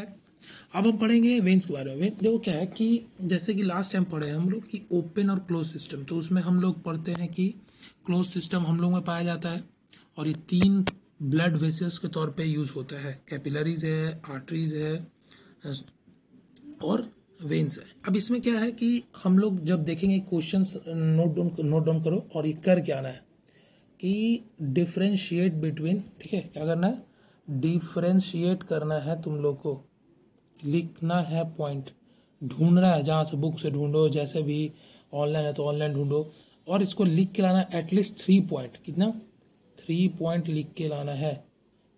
अब हम पढ़ेंगे वेंस के बारे में देखो क्या है कि जैसे कि लास्ट टाइम पढ़े हम लोग कि ओपन और क्लोज सिस्टम तो उसमें हम लोग पढ़ते हैं कि क्लोज सिस्टम हम लोग में पाया जाता है और ये तीन ब्लड वेसल्स के तौर पे यूज़ होता है कैपिलरीज है आर्टरीज है और वेंस है अब इसमें क्या है कि हम लोग जब देखेंगे question note down note down करो और ये कर क्या आना है कि डिफ्रेंशिएट बिटवीन ठीक है क्या करना है डिफ्रेंशिएट करना है तुम लोग को लिखना है पॉइंट ढूंढना है जहाँ से बुक से ढूंढो जैसे भी ऑनलाइन है तो ऑनलाइन ढूंढो और इसको लिख के लाना एटलीस्ट थ्री पॉइंट कितना थ्री पॉइंट लिख के लाना है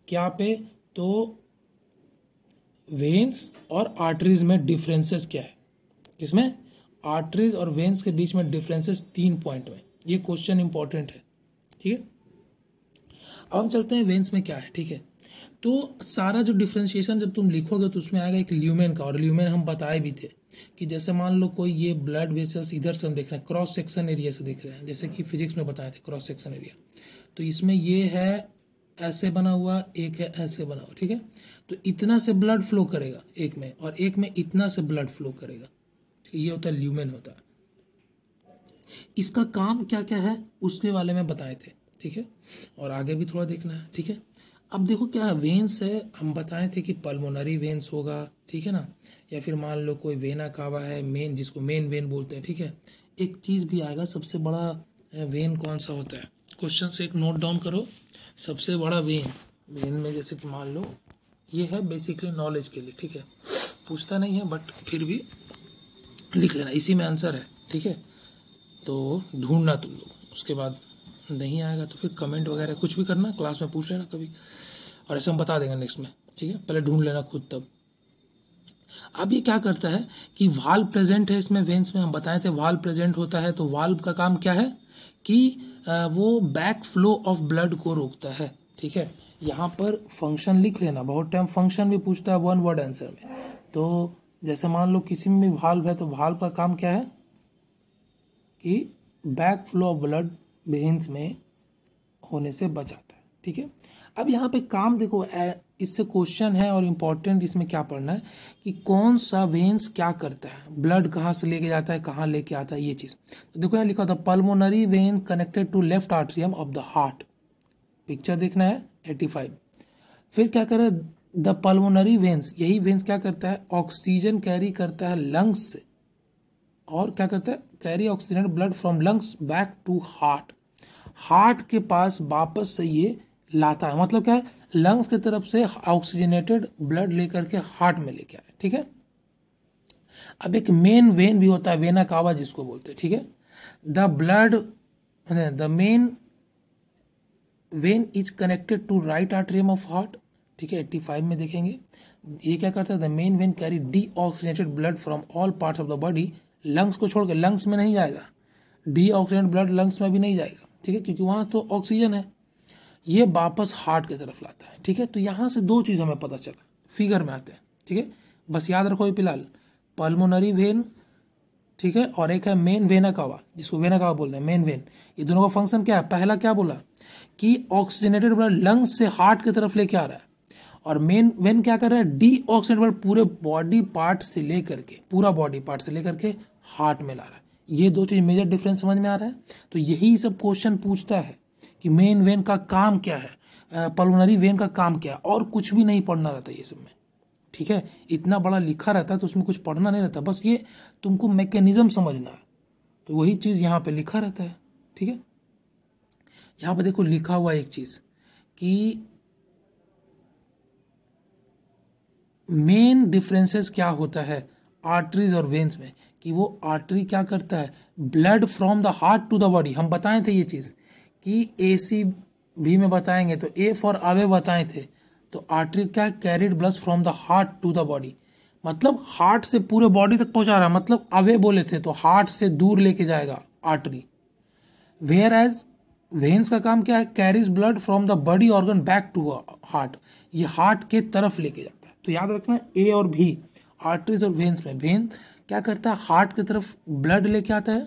क्या पे तो वेंस और आर्टरीज में डिफरेंसेस क्या है इसमें आर्टरीज और वेंस के बीच में डिफरेंसेस तीन पॉइंट में ये क्वेश्चन इंपॉर्टेंट है ठीक है अब हम चलते हैं वेंस में क्या है ठीक है तो सारा जो डिफ्रेंशिएशन जब तुम लिखोगे तो उसमें आएगा एक ल्यूमेन का और ल्यूमेन हम बताए भी थे कि जैसे मान लो कोई ये ब्लड वेसल्स इधर से हम देख रहे हैं क्रॉस सेक्शन एरिया से देख रहे हैं जैसे कि फिजिक्स में बताए थे क्रॉस सेक्शन एरिया तो इसमें ये है ऐसे बना हुआ एक है ऐसे बना हुआ ठीक है तो इतना से ब्लड फ्लो करेगा एक में और एक में इतना से ब्लड फ्लो करेगा ये होता है ल्यूमेन होता है इसका काम क्या क्या है उसके बारे में बताए थे ठीक है और आगे भी थोड़ा देखना है ठीक है अब देखो क्या वेंस है हम बताए थे कि पल्मोनरी वेंस होगा ठीक है ना या फिर मान लो कोई वेना कावा है मेन जिसको मेन वेन बोलते हैं ठीक है एक चीज़ भी आएगा सबसे बड़ा वेन कौन सा होता है क्वेश्चन से एक नोट डाउन करो सबसे बड़ा वेन्स वेन में जैसे कि मान लो ये है बेसिकली नॉलेज के लिए ठीक है पूछता नहीं है बट फिर भी लिख लेना इसी में आंसर है ठीक है तो ढूंढना तुम लोग उसके बाद नहीं आएगा तो फिर कमेंट वगैरह कुछ भी करना क्लास में पूछ लेना कभी और ऐसे हम बता देंगे नेक्स्ट में ठीक है पहले ढूंढ लेना खुद तब अब ये क्या करता है कि वाल्व प्रेजेंट है इसमें वेंस में हम बताए थे वाल्व प्रेजेंट होता है तो वाल्व का काम क्या है कि वो बैक फ्लो ऑफ ब्लड को रोकता है ठीक है यहाँ पर फंक्शन लिख लेना बहुत टाइम फंक्शन भी पूछता है वन वर्ड आंसर में तो जैसे मान लो किसी में भी वाल्व है तो वाल्व का काम क्या है कि बैक फ्लो ऑफ ब्लड बेहंस में होने से बचाता है ठीक है अब यहाँ पे काम देखो इससे क्वेश्चन है और इम्पोर्टेंट इसमें क्या पढ़ना है कि कौन सा वेंस क्या करता है ब्लड कहाँ से लेके जाता है कहाँ लेके आता है ये चीज़ तो देखो यहाँ लिखा होता है pulmonary vein connected to left atrium of the heart picture देखना है एटी फाइव फिर क्या करे द पल्मोनरी वेंस यही वेंस क्या करता है ऑक्सीजन कैरी करता है लंग्स से और क्या करता है carry oxygen blood from lungs back to heart heart के पास वापस से ये लाता है मतलब क्या है लंग्स की तरफ से ऑक्सीजनेटेड ब्लड लेकर के हार्ट में लेके आए ठीक है अब एक मेन वेन भी होता है वेना कावा जिसको बोलते हैं ठीक है the blood the main vein is connected to right atrium of heart ठीक है एट्टी फाइव में देखेंगे ये क्या करता है the main vein carry deoxygenated blood from all part of the body lungs को छोड़कर लंग्स में नहीं जाएगा डी ऑक्सीजन ब्लड लंग्स में भी नहीं जाएगा ठीक है क्योंकि वहाँ तो ऑक्सीजन है ये वापस हार्ट की तरफ लाता है ठीक है तो यहाँ से दो चीज़ हमें पता चला फिगर में आते हैं ठीक है बस याद रखो ये फिलहाल पल्मोनरी वेन ठीक है और एक है मेन वेना कावा जिसको वेना कावा बोलते हैं मेन वेन ये दोनों का फंक्शन क्या है पहला क्या बोला कि ऑक्सीजनेटेड ब्लड लंग्स से हार्ट की तरफ लेके आ रहा है और मेन वेन क्या कर रहा है डी ऑक्सीडेंट ब्लड पूरे बॉडी पार्ट से लेकर के पूरा बॉडी पार्ट से लेकर के हार्ट में ला रहा है ये दो चीज़ मेजर डिफरेंस समझ में आ रहा है तो यही सब क्वेश्चन पूछता है कि मेन वेन का काम क्या है पलोनरी वेन का काम क्या है और कुछ भी नहीं पढ़ना रहता ये सब में ठीक है इतना बड़ा लिखा रहता है तो उसमें कुछ पढ़ना नहीं रहता बस ये तुमको मैकेनिज्म समझना है तो वही चीज़ यहाँ पे लिखा रहता है ठीक है यहाँ पे देखो लिखा हुआ एक चीज़ कि मेन डिफरेंसेस क्या होता है आर्टरीज और वेन्स में कि वो आर्टरी क्या करता है blood from the heart to the body हम बताए थे ये चीज़ कि ए सी भी में बताएंगे तो ए फॉर अवे बताए थे तो आर्टरी क्या carried blood from the heart to the body मतलब हार्ट से पूरे बॉडी तक पहुंचा रहा है मतलब अवे बोले थे तो हार्ट से दूर लेके जाएगा आर्टरी वेयर एज वेन्स का काम क्या है carries blood from the body organ back to heart ये हार्ट के तरफ लेके जाता है तो याद रखना ए और भी आर्टरीज और वेन्स में वेन्स क्या करता है हार्ट की तरफ ब्लड लेके आता है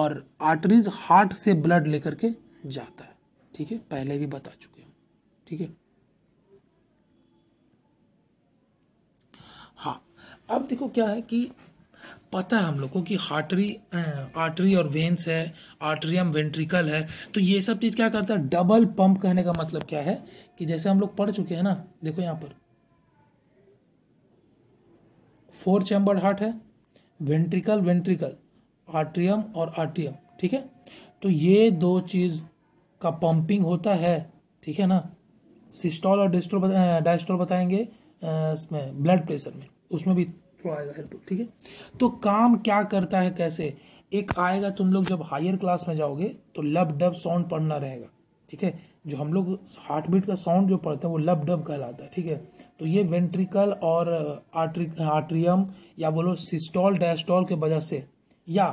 और आर्टरीज हार्ट से ब्लड लेकर के जाता है ठीक है पहले भी बता चुके हैं ठीक है हाँ अब देखो क्या है कि पता है हम लोग को कि हार्टरी आर्टरी और वेंस है आर्टरियम वेंट्रिकल है तो ये सब चीज़ क्या करता है डबल पंप कहने का मतलब क्या है कि जैसे हम लोग पढ़ चुके हैं ना देखो यहाँ पर फोर चैम्बर्ड हार्ट है वेंट्रिकल वेंट्रिकल आर्ट्रियम और आर्टियम ठीक है तो ये दो चीज़ का पंपिंग होता है ठीक है ना सिस्टॉल और डिस्टोल बता, बताएंगे इसमें ब्लड प्रेशर में उसमें भी थोड़ा आएगा हेल्प ठीक है तो काम क्या करता है कैसे एक आएगा तुम लोग जब हायर क्लास में जाओगे तो लब डब साउंड पढ़ना रहेगा ठीक है जो हम लोग हार्ट बीट का साउंड जो पढ़ते हैं वो लब डब कहलाता है ठीक है तो ये वेंट्रिकल और आर्ट्रिक uh, आर्ट्रियम या बोलो सिस्टॉल डायस्टॉल के वजह से या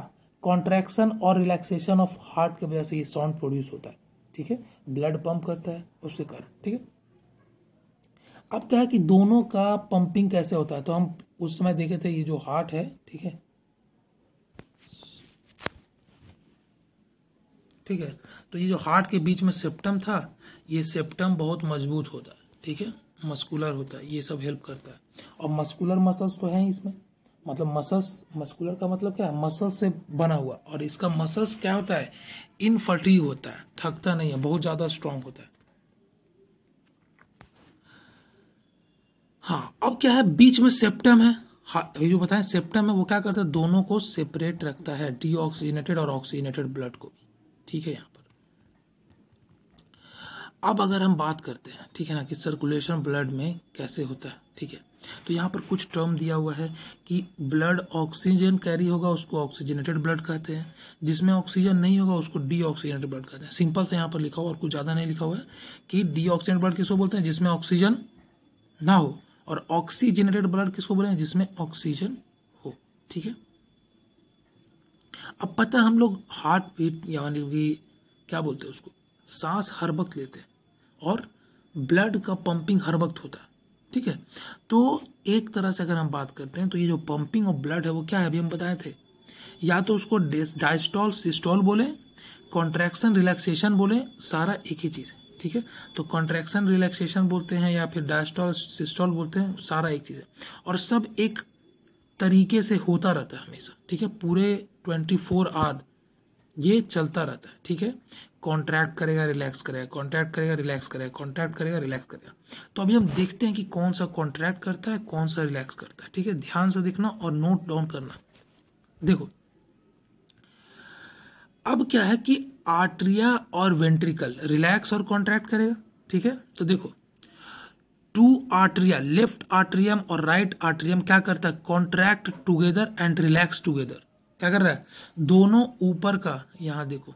कॉन्ट्रैक्शन और रिलैक्सेशन ऑफ हार्ट के वजह से ये साउंड प्रोड्यूस होता है ठीक है ब्लड पंप करता है उसके कारण ठीक है अब क्या है कि दोनों का पंपिंग कैसे होता है तो हम उस समय देखे थे ये जो हार्ट है ठीक है ठीक है तो ये जो हार्ट के बीच में सेप्टम था ये सेप्टम बहुत मजबूत होता है ठीक है मस्कुलर होता है ये सब हेल्प करता है और मस्कुलर मसल्स तो हैं इसमें मतलब मसल्स मस्कुलर का मतलब क्या है मसल्स से बना हुआ और इसका मसल्स क्या होता है इनफर्टिव होता है थकता नहीं है बहुत ज़्यादा स्ट्रांग होता है हाँ अब क्या है बीच में सेप्टम है हाँ जो बताएं सेप्टम है वो क्या करता है दोनों को सेपरेट रखता है डी और ऑक्सीजनेटेड ब्लड को भी ठीक है यहाँ पर अब अगर हम बात करते हैं ठीक है ना कि सर्कुलेशन ब्लड में कैसे होता है ठीक है तो यहाँ पर कुछ टर्म दिया हुआ है कि ब्लड ऑक्सीजन कैरी होगा उसको ऑक्सीजनेटेड ब्लड कहते हैं जिसमें ऑक्सीजन नहीं होगा उसको डी ऑक्सीजनेटेड ब्लड कहते हैं सिंपल से यहाँ पर लिखा हुआ और कुछ ज़्यादा नहीं लिखा हुआ है कि डी ऑक्सीजनेट ब्लड किसको बोलते हैं जिसमें ऑक्सीजन ना हो और ऑक्सीजनेटेड ब्लड किसको बोले जिसमें ऑक्सीजन हो ठीक है अब पता हम लोग हार्ट बीट यानी कि क्या बोलते हैं उसको सांस हर वक्त लेते हैं और ब्लड का पंपिंग हर वक्त होता है ठीक है तो एक तरह से अगर हम बात करते हैं तो ये जो पंपिंग ऑफ ब्लड है वो क्या है अभी हम बताए थे या तो उसको डाइस्टॉल सिस्टॉल बोले कॉन्ट्रैक्शन रिलैक्सेशन बोले सारा एक ही चीज़ है ठीक है तो कॉन्ट्रैक्शन रिलैक्सेशन बोलते हैं या फिर डायस्टॉल सिस्टॉल बोलते हैं सारा एक चीज़ है और सब एक तरीके से होता रहता है हमेशा ठीक है पूरे ट्वेंटी फोर आवर ये चलता रहता है ठीक है कॉन्ट्रैक्ट करेगा रिलैक्स करेगा कॉन्ट्रैक्ट करेगा रिलैक्स करेगा कॉन्ट्रैक्ट करेगा रिलैक्स करेगा तो अभी हम देखते हैं कि कौन सा कॉन्ट्रैक्ट करता है कौन सा रिलैक्स करता है ठीक है ध्यान से देखना और नोट डाउन करना देखो अब क्या है कि आर्ट्रिया और वेंट्रिकल रिलैक्स और कॉन्ट्रैक्ट करेगा ठीक है तो देखो टू आर्ट्रिया लेफ्ट आर्ट्रियम और राइट right आर्ट्रियम क्या करता है contract together and relax together क्या कर रहा है दोनों ऊपर का यहां देखो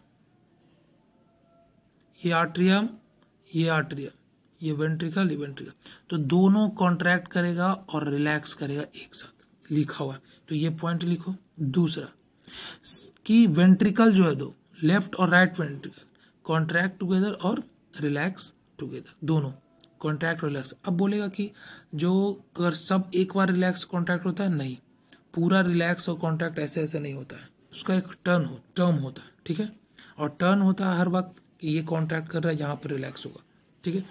ये आट्रियम ये आट्रियम ये वेंट्रिकल ये वेंट्रिकल तो दोनों कॉन्ट्रैक्ट करेगा और रिलैक्स करेगा एक साथ लिखा हुआ है तो ये पॉइंट लिखो दूसरा कि वेंट्रिकल जो है दो लेफ्ट और राइट वेंट्रिकल कॉन्ट्रैक्ट टुगेदर और रिलैक्स टुगेदर दोनों कॉन्ट्रैक्ट रिलैक्स अब बोलेगा कि जो अगर सब एक बार रिलैक्स कॉन्ट्रैक्ट होता है नहीं पूरा रिलैक्स और कॉन्ट्रैक्ट ऐसे ऐसे नहीं होता है उसका एक टर्न हो टर्म होता है ठीक है और टर्न होता है हर वक्त कि ये कॉन्ट्रैक्ट कर रहा है यहाँ पर रिलैक्स होगा ठीक है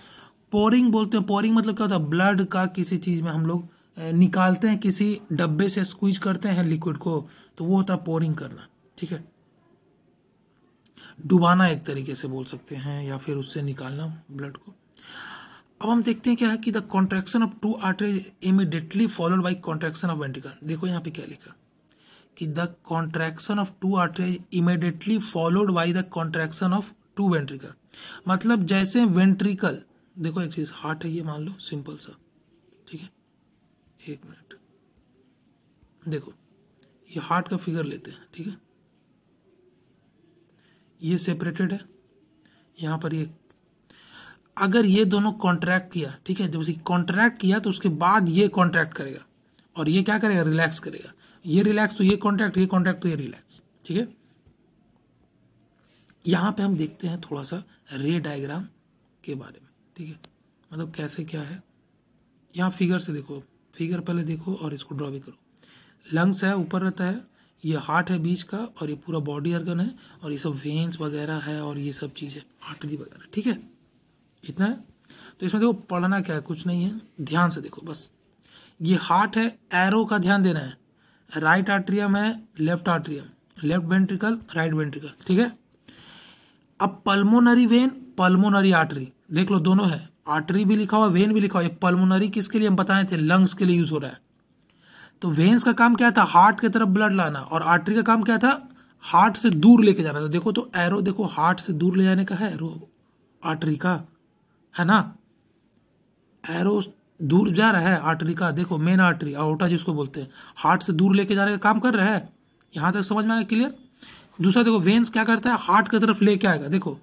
पोरिंग बोलते हैं पोरिंग मतलब क्या होता है ब्लड का किसी चीज़ में हम लोग निकालते हैं किसी डब्बे से स्क्वीज करते हैं लिक्विड को तो वो होता है पोरिंग करना ठीक है डुबाना एक तरीके से बोल सकते हैं या फिर उससे निकालना ब्लड को अब हम देखते हैं क्या है कि the contraction of two artery immediately followed by contraction of ventricle देखो यहाँ पे क्या लिखा कि the contraction of two artery immediately followed by the contraction of two ventricle मतलब जैसे वेंट्रिकल देखो एक चीज़ हार्ट है ये मान लो सिंपल सा ठीक है एक मिनट देखो ये हार्ट का फिगर लेते हैं ठीक है ये सेपरेटेड है यहाँ पर ये अगर ये दोनों कॉन्ट्रैक्ट किया ठीक है जब उसे कॉन्ट्रैक्ट किया तो उसके बाद ये कॉन्ट्रैक्ट करेगा और ये क्या करेगा रिलैक्स करेगा ये रिलैक्स तो ये कॉन्ट्रैक्ट ये कॉन्ट्रैक्ट तो ये रिलैक्स ठीक है यहाँ पे हम देखते हैं थोड़ा सा रे डायग्राम के बारे में ठीक है मतलब कैसे क्या है यहाँ फिगर से देखो फिगर पहले देखो और इसको ड्रॉ भी करो लंग्स है ऊपर रहता है ये हार्ट है बीच का और ये पूरा बॉडी अर्गन है और ये सब वेन्स वगैरह है और ये सब चीज़ है आर्टरी वगैरह ठीक है इतना है तो इसमें देखो पढ़ना क्या है कुछ नहीं है ध्यान से देखो बस ये हार्ट है एरो का ध्यान देना है राइट आर्ट्रियम है left atrium left ventricle right ventricle ठीक है अब पल्मोनरी वेन पल्मोनरी आर्टरी देख लो दोनों है आर्टरी भी लिखा हुआ वेन भी लिखा हुआ पल्मोनरी किसके लिए हम बताए थे लंग्स के लिए यूज हो रहा है तो वेन्स का काम क्या था हार्ट की तरफ ब्लड लाना और आर्टरी का काम क्या था हार्ट से दूर लेके जाना था तो देखो तो एरो देखो हार्ट से दूर ले जाने का है एरो आर्टरी का है ना एरो दूर जा रहा है आर्टरी का देखो मेन आर्टरी आउटा जिसको बोलते हैं हार्ट से दूर लेके जाने का काम कर रहा है यहाँ तक समझ में आया क्लियर दूसरा देखो वेन्स क्या करता है हार्ट की तरफ लेके आएगा देखो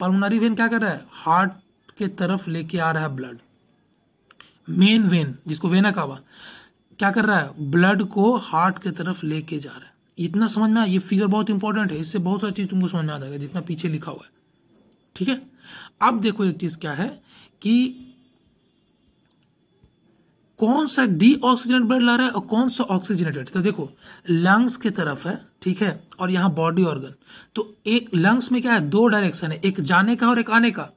पलमोनरी वेन क्या कर रहा है हार्ट के तरफ लेके आ रहा है ब्लड मेन वेन जिसको वेना कहा क्या कर रहा है ब्लड को हार्ट के तरफ लेके जा रहा है इतना समझ में आया ये फिगर बहुत इंपॉर्टेंट है इससे बहुत सारी चीज़ तुमको समझ में आ जाएगा जितना पीछे लिखा हुआ है ठीक है अब देखो एक चीज क्या है कि कौन सा डी ऑक्सीजनेट ब्लड ला रहा है और कौन सा ऑक्सीजनेटेड तो देखो लंग्स की तरफ है ठीक है और यहां बॉडी ऑर्गन तो एक लंग्स में क्या है दो डायरेक्शन है एक जाने का और एक आने का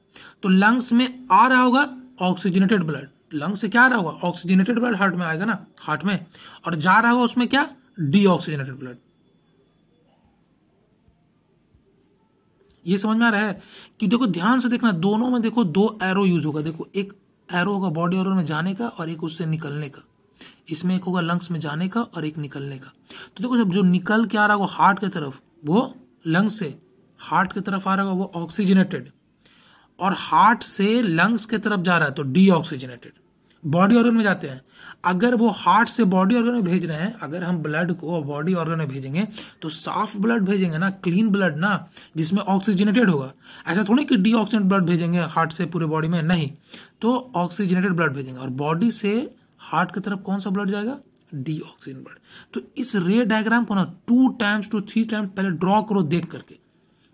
तो लंग्स में आ रहा होगा ऑक्सीजनेटेड ब्लड लंग्स से क्या आ रहा होगा ऑक्सीजनेटेड ब्लड हार्ट में आएगा ना हार्ट में और जा रहा होगा उसमें क्या डी ऑक्सीजनेटेड ब्लड ये समझ में आ रहा है कि देखो ध्यान से देखना दोनों में देखो दो एरो यूज होगा देखो एक एरो होगा बॉडी एरो में जाने का और एक उससे निकलने का इसमें एक होगा लंग्स में जाने का और एक निकलने का तो देखो जब जो निकल के आ रहा होगा हार्ट की तरफ वो लंग्स से हार्ट की तरफ आ रहा होगा वो ऑक्सीजनेटेड और हार्ट से लंग्स की तरफ जा रहा है तो डी ऑक्सीजनेटेड बॉडी ऑर्गन में जाते हैं अगर वो हार्ट से बॉडी ऑर्गन में भेज रहे हैं अगर हम ब्लड को बॉडी ऑर्गन में भेजेंगे तो साफ ब्लड भेजेंगे ना क्लीन ब्लड ना जिसमें ऑक्सीजनेटेड होगा ऐसा थोड़ी कि डीऑक्सीजनेट ब्लड भेजेंगे हार्ट से पूरे बॉडी में नहीं तो ऑक्सीजनेटेड ब्लड भेजेंगे और बॉडी से हार्ट की तरफ कौन सा ब्लड जाएगा डी ब्लड तो इस रे डायग्राम को ना two times two three times पहले ड्रॉ करो देख करके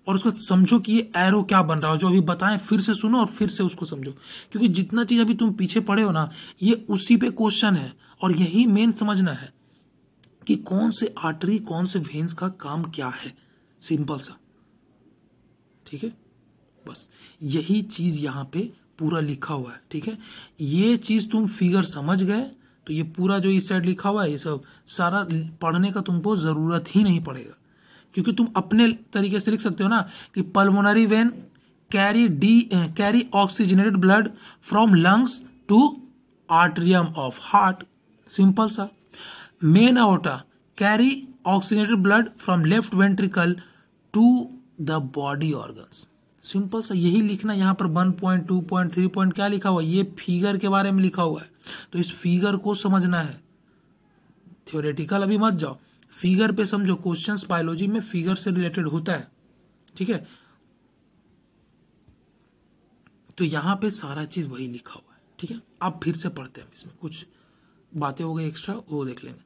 और उसको समझो कि ये एरो क्या बन रहा हो जो अभी बताएं फिर से सुनो और फिर से उसको समझो क्योंकि जितना चीज़ अभी तुम पीछे पड़े हो ना ये उसी पे क्वेश्चन है और यही मेन समझना है कि कौन से आर्टरी कौन से वेंस का काम क्या है सिंपल सा ठीक है बस यही चीज़ यहां पे पूरा लिखा हुआ है ठीक है ये चीज़ तुम फिगर समझ गए तो ये पूरा जो इस साइड लिखा हुआ है ये सब सारा पढ़ने का तुमको ज़रूरत ही नहीं पड़ेगा क्योंकि तुम अपने तरीके से लिख सकते हो ना कि pulmonary vein carry de carry oxygenated blood from lungs to atrium of heart simple सा main aorta carry oxygenated blood from left ventricle to the body organs simple सा यही लिखना यहाँ पर one point two point three point क्या लिखा हुआ है ये फिगर के बारे में लिखा हुआ है तो इस फिगर को समझना है थ्योरेटिकल अभी मत जाओ फिगर पे समझो क्वेश्चंस बायोलॉजी में फिगर से रिलेटेड होता है ठीक है तो यहां पे सारा चीज़ वही लिखा हुआ है ठीक है आप फिर से पढ़ते हैं इसमें कुछ बातें हो गई एक्स्ट्रा वो देख लेंगे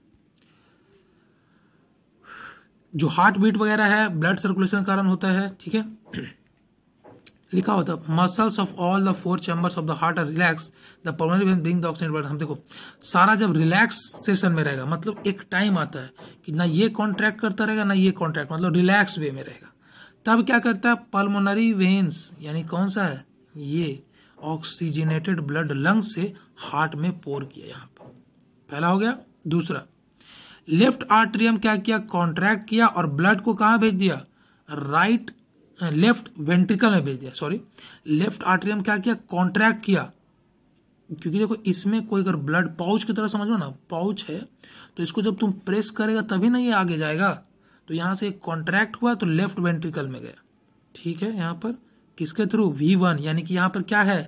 जो हार्ट बीट वगैरह है ब्लड सर्कुलेशन कारण होता है ठीक है लिखा होता है muscles of all the four chambers of the heart are relax the permanent vein bring the oxygen but हम देखो सारा जब रिलैक्सेशन में रहेगा मतलब एक टाइम आता है कि ना ये कॉन्ट्रैक्ट करता रहेगा ना ये कॉन्ट्रैक्ट मतलब रिलैक्स वे में रहेगा तब क्या करता है पल्मोनरी वेन्स यानी कौन सा है ये ऑक्सीजनेटेड ब्लड लंग्स से हार्ट में पोर किया यहाँ पर पहला हो गया दूसरा लेफ्ट आर्ट्रियम क्या किया कॉन्ट्रैक्ट किया और ब्लड को कहाँ भेज दिया राइट लेफ्ट वेंट्रिकल में भेज दिया सॉरी लेफ्ट आर्ट्रियम क्या किया कॉन्ट्रैक्ट किया क्योंकि देखो इसमें कोई अगर ब्लड पाउच की तरह समझो ना पाउच है तो इसको जब तुम प्रेस करेगा तभी ना ये आगे जाएगा तो यहाँ से कॉन्ट्रैक्ट हुआ तो लेफ्ट वेंट्रिकल में गया ठीक है यहाँ पर किसके थ्रू वी वन यानी कि यहाँ पर क्या है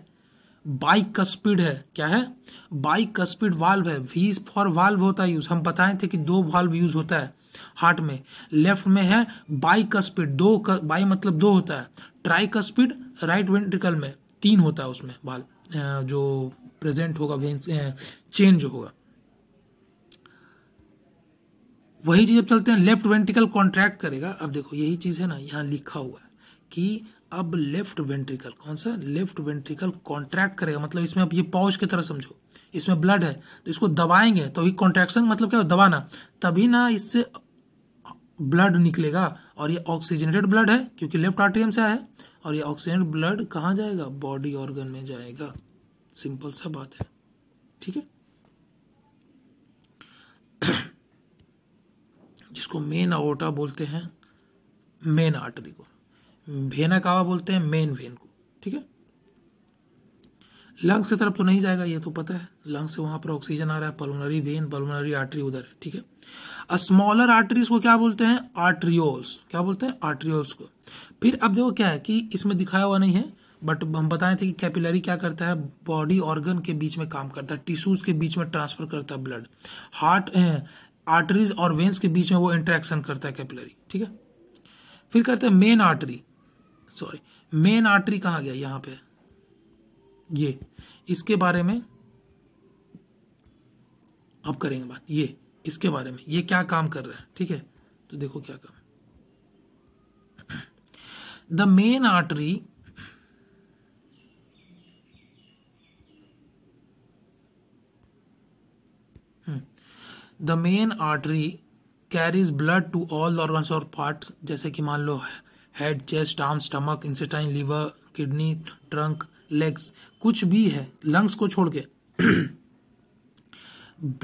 बाइक का स्पीड है क्या है बाइक का स्पीड वाल्व है वी फॉर वाल्व होता है यूज हम बताए थे कि दो वाल्व यूज होता है हार्ट में लेफ्ट में है बाइक का स्पीड दो का बाई मतलब दो होता है ट्राई का स्पीड राइट वेंट्रिकल में तीन होता है उसमें बाल जो प्रेजेंट होगा चेंज होगा वही चीज़ अब चलते हैं लेफ्ट वेंट्रिकल कॉन्ट्रैक्ट करेगा अब देखो यही चीज़ है ना यहाँ लिखा हुआ है कि अब लेफ्ट वेंट्रिकल कौन सा लेफ्ट वेंट्रिकल कॉन्ट्रैक्ट करेगा मतलब इसमें अब ये पाउच की तरह समझो इसमें ब्लड है तो इसको दबाएंगे तो तो कॉन्ट्रैक्शन मतलब क्या दबाना तभी ना इससे ब्लड निकलेगा और ये ऑक्सीजनेटेड ब्लड है क्योंकि लेफ्ट आर्ट्रियम से आया है और ये ऑक्सीजनेटेड ब्लड कहाँ जाएगा बॉडी ऑर्गन में जाएगा सिंपल सा बात है ठीक है जिसको मेन आओटा बोलते हैं मेन आर्टरी को भेना कावा बोलते हैं मेन वेन को ठीक है लंग्स की तरफ तो नहीं जाएगा ये तो पता है लंग्स से वहां पर ऑक्सीजन आ रहा है पल्मोनरी वेन पल्मोनरी आर्टरी उधर है ठीक है अ स्मॉलर आर्टरीज को क्या बोलते हैं आर्ट्रियोल्स क्या बोलते हैं आर्ट्रियोल्स को फिर अब देखो क्या है कि इसमें दिखाया हुआ नहीं है बट हम बताए थे कि कैपिलरी क्या करता है बॉडी ऑर्गन के बीच में काम करता है टिश्यूज के बीच में ट्रांसफर करता है ब्लड हार्ट आर्टरीज और वेन्स के बीच में वो इंट्रैक्शन करता है कैपिलरी ठीक है फिर करते हैं main artery sorry main artery कहा गया यहां पे ये इसके बारे में अब करेंगे बात ये इसके बारे में ये क्या काम कर रहा है ठीक है तो देखो क्या काम the main artery the main artery carries blood to all organs और पार्ट्स जैसे कि मान लो है head chest arm stomach intestine liver kidney trunk legs कुछ भी है लंग्स को छोड़ के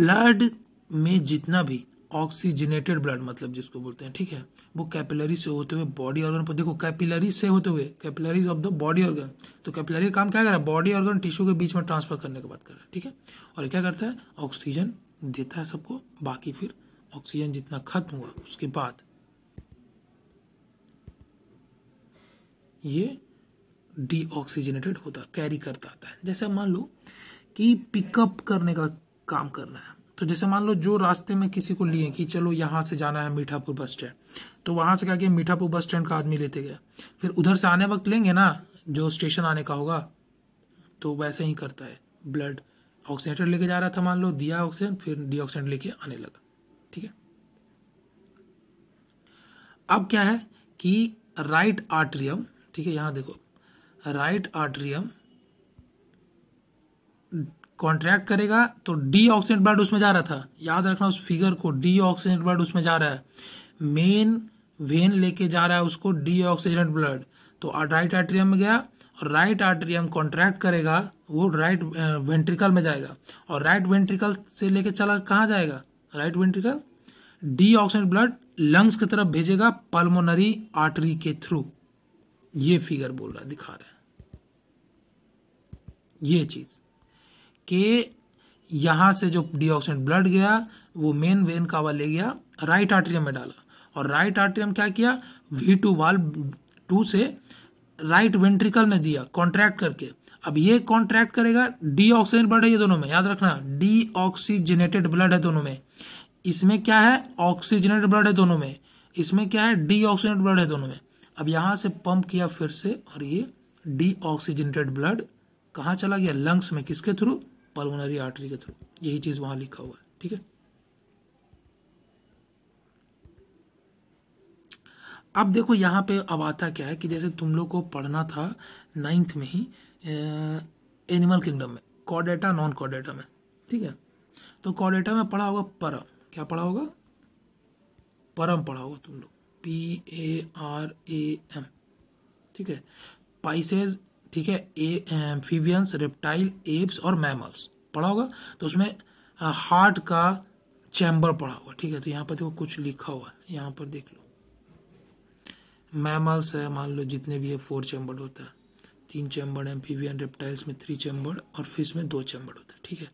ब्लड में जितना भी ऑक्सीजनेटेड ब्लड मतलब जिसको बोलते हैं ठीक है वो कैपिलरी से होते हुए बॉडी ऑर्गन पर देखो कैपिलरी से होते हुए capillaries of the body organ तो कैपिलरी काम क्या कर रहा है बॉडी ऑर्गन टिश्यू के बीच में ट्रांसफर करने की बात कर रहा है ठीक है और क्या करता है ऑक्सीजन देता है सबको बाकी फिर ऑक्सीजन जितना खत्म हुआ उसके बाद ये डीऑक्सीजनेटेड होता कैरी करता आता है जैसे मान लो कि पिकअप करने का काम करना है तो जैसे मान लो जो रास्ते में किसी को लिए कि चलो यहाँ से जाना है मीठापुर बस स्टैंड तो वहाँ से क्या किया मीठापुर बस स्टैंड का आदमी लेते गया फिर उधर से आने वक्त लेंगे ना जो स्टेशन आने का होगा तो वैसे ही करता है ब्लड ऑक्सीजनेटर लेके जा रहा था मान लो दिया ऑक्सीजन फिर डी ऑक्सीजन लेके आने लगा ठीक है अब क्या है कि राइट आर्ट्रियम ठीक है यहाँ देखो राइट आर्ट्रियम कॉन्ट्रैक्ट करेगा तो डी ऑक्सीडेंट ब्लड उसमें जा रहा था याद रखना उस फिगर को डी ऑक्सीडेंट ब्लड उसमें जा रहा है मेन वेन लेके जा रहा है उसको डी ऑक्सीडेंट ब्लड तो राइट आर्ट्रियम में गया और राइट आर्ट्रियम कॉन्ट्रैक्ट करेगा वो राइट वेंट्रिकल में जाएगा और राइट वेंट्रिकल से लेके चला कहाँ जाएगा right ventricle deoxygenated blood lungs की तरफ भेजेगा पल्मोनरी आर्टरी के थ्रू ये फिगर बोल रहा है दिखा रहा है ये चीज के यहां से जो डिऑक्सीड ब्लड गया वो मेन वेन का वाले गया राइट आर्ट्रियम में डाला और राइट आर्ट्रियम क्या किया वी टू वाल टू से राइट वेंट्रिकल में दिया कॉन्ट्रैक्ट करके अब ये कॉन्ट्रैक्ट करेगा डी ऑक्सीजन ब्लड है ये दोनों में याद रखना डी ऑक्सीजनेटेड ब्लड है दोनों में इसमें क्या है ऑक्सीजनेटेड ब्लड है दोनों में इसमें क्या है डीऑक्सीजनेटेड ब्लड है दोनों में अब यहाँ से पंप किया फिर से और ये डी ऑक्सीजनेटेड ब्लड कहाँ चला गया लंग्स में किसके थ्रू पल्मोनरी आर्टरी के थ्रू यही चीज़ वहाँ लिखा हुआ है ठीक है अब देखो यहाँ पे अब आता क्या है कि जैसे तुम लोग को पढ़ना था नाइन्थ में ही एनिमल किंगडम में कॉडेटा नॉन कॉडेटा में ठीक है तो कॉडेटा में पढ़ा होगा परम क्या पढ़ा होगा परम पढ़ा होगा तुम लोग P A R A M ठीक है पाइसेज ठीक है ए फीवियंस रेप्टाइल एप्स और मैमल्स पढ़ा होगा तो उसमें हार्ट का चैम्बर पढ़ा हुआ ठीक है तो यहाँ पर देखो कुछ लिखा हुआ है यहाँ पर देख लो मैमल्स है मान लो जितने भी है फोर चैम्बर होता है तीन चैम्बर एम्फीवियन रेप्टाइल्स में थ्री चैम्बर और फिश में दो चैम्बर होता है ठीक है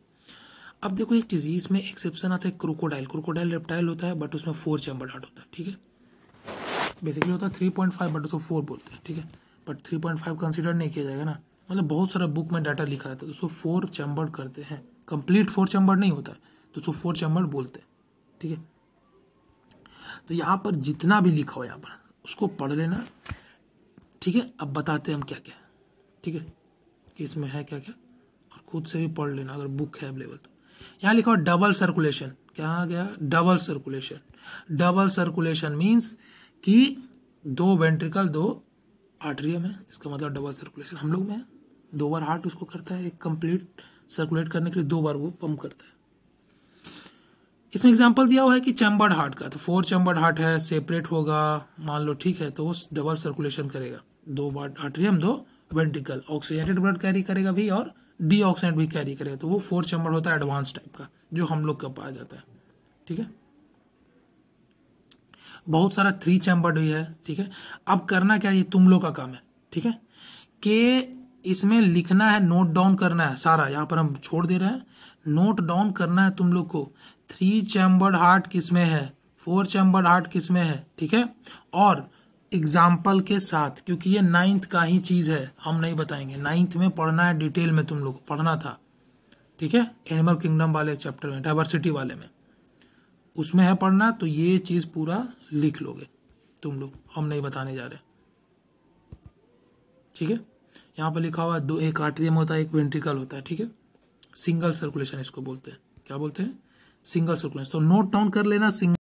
अब देखो एक चीज़ इसमें एक्सेप्शन आता है क्रोकोडाइल क्रोकोडाइल रेप्टाइल होता है बट उसमें फोर चैम्बर हार्ट होता है ठीक है बेसिकली होता है थ्री पॉइंट फाइव बट उसको फोर बोलते हैं ठीक है but three point five consider नहीं किया जाएगा ना मतलब बहुत सारा बुक में डाटा लिखा रहता है तो उसको फोर चैम्बर करते हैं कंप्लीट फोर चैम्बर नहीं होता है तो उसको फोर चैम्बर बोलते हैं ठीक है तो यहाँ पर जितना भी लिखा हो यहाँ पर उसको पढ़ लेना ठीक है अब बताते हैं हम क्या क्या ठीक है कि इसमें है क्या क्या और खुद से भी पढ़ लेना अगर बुक है अवेलेबल तो यहाँ लिखा हो डबल सर्कुलेशन क्या आ गया double circulation double circulation means कि दो वेंट्रिकल दो आर्ट्रियम है इसका मतलब डबल सर्कुलेशन हम लोग में है दो बार हार्ट उसको करता है एक कंप्लीट सर्कुलेट करने के लिए दो बार वो पंप करता है इसमें एग्जाम्पल दिया हुआ है कि चैम्बर्ड हार्ट का तो फोर चैम्बर्ड हार्ट है सेपरेट होगा मान लो ठीक है तो वो डबल सर्कुलेशन करेगा दो बार आर्ट्रियम दो वेंट्रिकल ऑक्सीजनेटेड ब्लड कैरी करेगा भी और डी भी कैरी करेगा तो वो फोर चैम्बर होता है एडवांस टाइप का जो हम लोग का पाया जाता है ठीक है बहुत सारा थ्री चैम्बर्ड भी है ठीक है अब करना क्या ये तुम लोग का काम है ठीक है कि इसमें लिखना है नोट डाउन करना है सारा यहाँ पर हम छोड़ दे रहे हैं नोट डाउन करना है तुम लोग को थ्री चैम्बर्ड हार्ट किस में है फोर चैम्बर्ड हार्ट किस में है ठीक है और एग्जाम्पल के साथ क्योंकि ये नाइन्थ का ही चीज़ है हम नहीं बताएंगे नाइन्थ में पढ़ना है डिटेल में तुम लोग को पढ़ना था ठीक है एनिमल किंगडम वाले चैप्टर में डाइवर्सिटी वाले में उसमें है पढ़ना तो ये चीज़ पूरा लिख लोगे तुम लोग हम नहीं बताने जा रहे ठीक है यहाँ पर लिखा हुआ दो एक आर्ट्रियम होता है एक वेंट्रिकल होता है ठीक है सिंगल सर्कुलेशन इसको बोलते हैं क्या बोलते हैं सिंगल सर्कुलेशन तो नोट डाउन कर लेना सिंगल